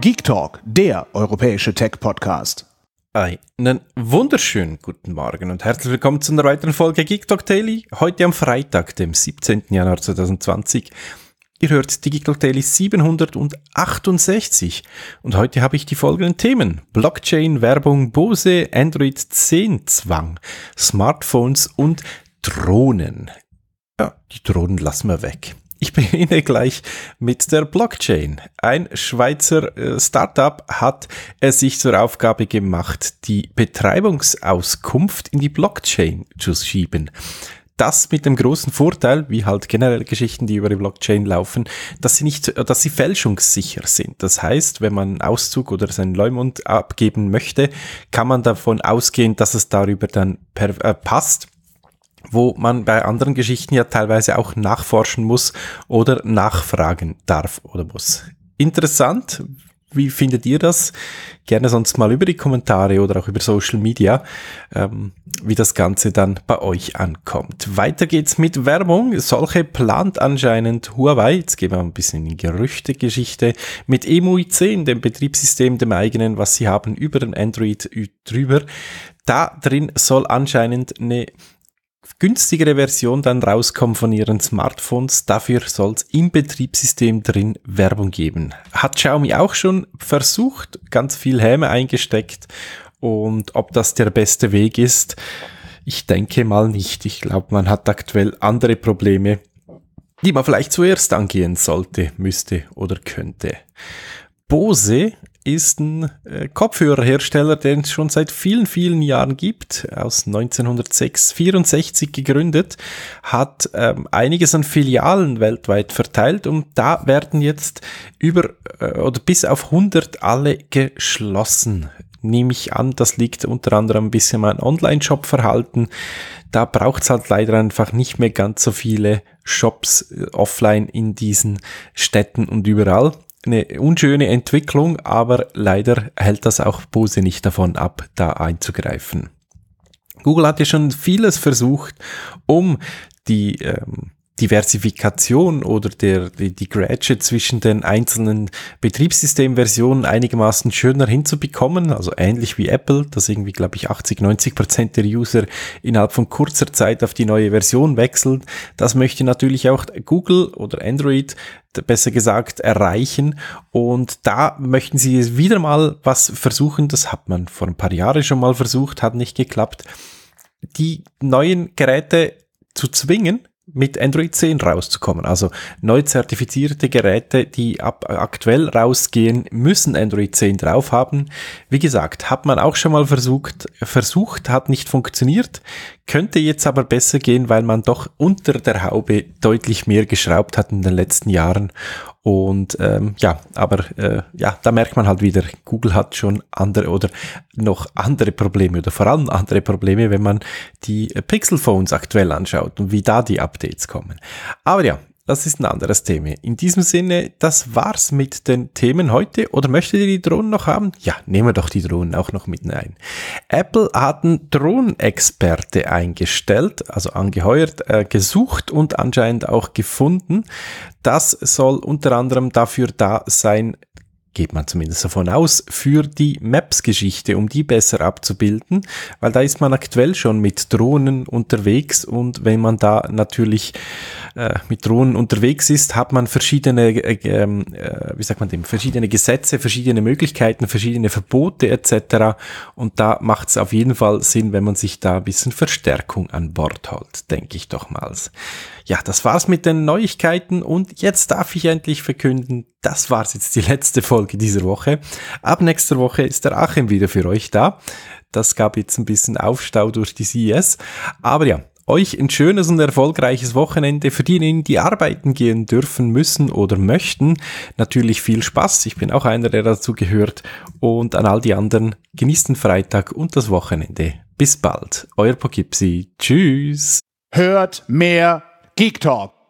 Geek Talk, der europäische Tech-Podcast. Einen wunderschönen guten Morgen und herzlich willkommen zu einer weiteren Folge Geek Talk Daily. Heute am Freitag, dem 17. Januar 2020. Ihr hört die Geek Talk Daily 768 und heute habe ich die folgenden Themen. Blockchain, Werbung, Bose, Android 10 Zwang, Smartphones und Drohnen. Ja, die Drohnen lassen wir weg. Ich beginne gleich mit der Blockchain. Ein Schweizer äh, Startup hat es sich zur Aufgabe gemacht, die Betreibungsauskunft in die Blockchain zu schieben das mit dem großen Vorteil, wie halt generell Geschichten, die über die Blockchain laufen, dass sie nicht, äh, dass sie fälschungssicher sind. Das heißt, wenn man einen Auszug oder seinen Leumund abgeben möchte, kann man davon ausgehen, dass es darüber dann per, äh, passt wo man bei anderen Geschichten ja teilweise auch nachforschen muss oder nachfragen darf oder muss. Interessant. Wie findet ihr das? Gerne sonst mal über die Kommentare oder auch über Social Media, ähm, wie das Ganze dann bei euch ankommt. Weiter geht's mit Werbung. Solche plant anscheinend Huawei. Jetzt gehen wir ein bisschen in die Gerüchtegeschichte mit EMUI 10, dem Betriebssystem, dem eigenen, was sie haben über den Android drüber. Da drin soll anscheinend eine günstigere Version dann rauskommen von ihren Smartphones. Dafür soll es im Betriebssystem drin Werbung geben. Hat Xiaomi auch schon versucht, ganz viel Häme eingesteckt und ob das der beste Weg ist, ich denke mal nicht. Ich glaube, man hat aktuell andere Probleme, die man vielleicht zuerst angehen sollte, müsste oder könnte. Bose ist ein äh, Kopfhörerhersteller, den es schon seit vielen, vielen Jahren gibt, aus 1964 gegründet, hat ähm, einiges an Filialen weltweit verteilt und da werden jetzt über äh, oder bis auf 100 alle geschlossen. Nehme ich an, das liegt unter anderem ein bisschen mein Online-Shop-Verhalten. Da braucht es halt leider einfach nicht mehr ganz so viele Shops äh, offline in diesen Städten und überall eine unschöne Entwicklung, aber leider hält das auch Bose nicht davon ab, da einzugreifen. Google hat ja schon vieles versucht, um die ähm, Diversifikation oder der, die, die Grätsche zwischen den einzelnen Betriebssystemversionen einigermaßen schöner hinzubekommen, also ähnlich wie Apple, dass irgendwie, glaube ich, 80, 90 Prozent der User innerhalb von kurzer Zeit auf die neue Version wechseln. Das möchte natürlich auch Google oder Android besser gesagt erreichen und da möchten sie es wieder mal was versuchen, das hat man vor ein paar Jahren schon mal versucht, hat nicht geklappt, die neuen Geräte zu zwingen, mit Android 10 rauszukommen. Also neu zertifizierte Geräte, die ab aktuell rausgehen, müssen Android 10 drauf haben. Wie gesagt, hat man auch schon mal versucht, versucht, hat nicht funktioniert, könnte jetzt aber besser gehen, weil man doch unter der Haube deutlich mehr geschraubt hat in den letzten Jahren und ähm, ja, aber äh, ja, da merkt man halt wieder, Google hat schon andere oder noch andere Probleme oder vor allem andere Probleme, wenn man die äh, Pixel Phones aktuell anschaut und wie da die Updates kommen. Aber ja, das ist ein anderes Thema. In diesem Sinne, das war's mit den Themen heute. Oder möchtet ihr die Drohnen noch haben? Ja, nehmen wir doch die Drohnen auch noch mit ein. Apple hat einen Drohnenexperte eingestellt, also angeheuert, äh, gesucht und anscheinend auch gefunden. Das soll unter anderem dafür da sein, geht man zumindest davon aus, für die Maps-Geschichte, um die besser abzubilden, weil da ist man aktuell schon mit Drohnen unterwegs und wenn man da natürlich äh, mit Drohnen unterwegs ist, hat man verschiedene, äh, ähm, äh, wie sagt man dem, verschiedene Gesetze, verschiedene Möglichkeiten, verschiedene Verbote etc. Und da macht es auf jeden Fall Sinn, wenn man sich da ein bisschen Verstärkung an Bord holt, denke ich doch mal. Ja, das war's mit den Neuigkeiten und jetzt darf ich endlich verkünden, das war's jetzt die letzte Folge Folge dieser Woche. Ab nächster Woche ist der Achim wieder für euch da. Das gab jetzt ein bisschen Aufstau durch die CES. Aber ja, euch ein schönes und erfolgreiches Wochenende für diejenigen, die arbeiten gehen dürfen, müssen oder möchten. Natürlich viel Spaß. Ich bin auch einer, der dazu gehört. Und an all die anderen, genießt den Freitag und das Wochenende. Bis bald. Euer Poughkeepsie. Tschüss. Hört mehr Geek Talk.